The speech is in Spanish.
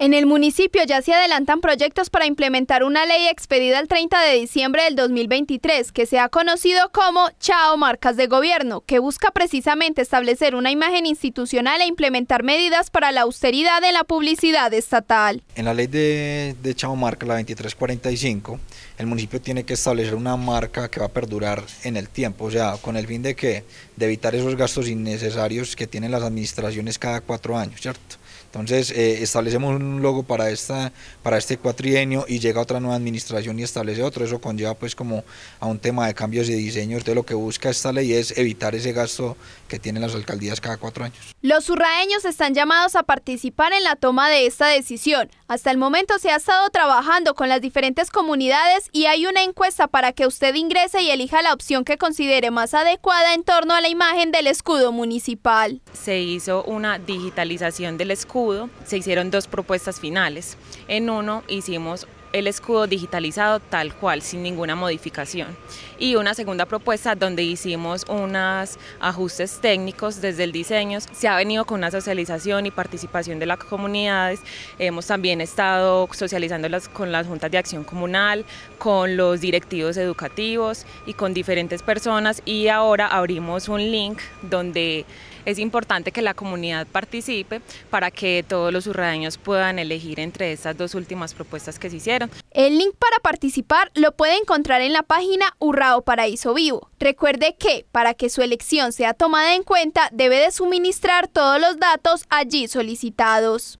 En el municipio ya se adelantan proyectos para implementar una ley expedida el 30 de diciembre del 2023 que se ha conocido como Chao Marcas de Gobierno, que busca precisamente establecer una imagen institucional e implementar medidas para la austeridad en la publicidad estatal. En la ley de, Chao Marca, la 2345, el municipio tiene que establecer una marca que va a perdurar en el tiempo, o sea, con el fin de que de evitar esos gastos innecesarios que tienen las administraciones cada cuatro años, ¿cierto? Entonces, eh, establecemos un un logo para esta para este cuatrienio y llega otra nueva administración y establece otro eso conlleva pues como a un tema de cambios de diseño de lo que busca esta ley es evitar ese gasto que tienen las alcaldías cada cuatro años los surraeños están llamados a participar en la toma de esta decisión hasta el momento se ha estado trabajando con las diferentes comunidades y hay una encuesta para que usted ingrese y elija la opción que considere más adecuada en torno a la imagen del escudo municipal se hizo una digitalización del escudo se hicieron dos propuestas finales. En uno hicimos el escudo digitalizado tal cual, sin ninguna modificación. Y una segunda propuesta donde hicimos unos ajustes técnicos desde el diseño. Se ha venido con una socialización y participación de las comunidades. Hemos también estado socializándolas con las juntas de acción comunal, con los directivos educativos y con diferentes personas. Y ahora abrimos un link donde es importante que la comunidad participe para que todos los urradeños puedan elegir entre estas dos últimas propuestas que se hicieron. El link para participar lo puede encontrar en la página Urrao Paraíso Vivo. Recuerde que para que su elección sea tomada en cuenta debe de suministrar todos los datos allí solicitados.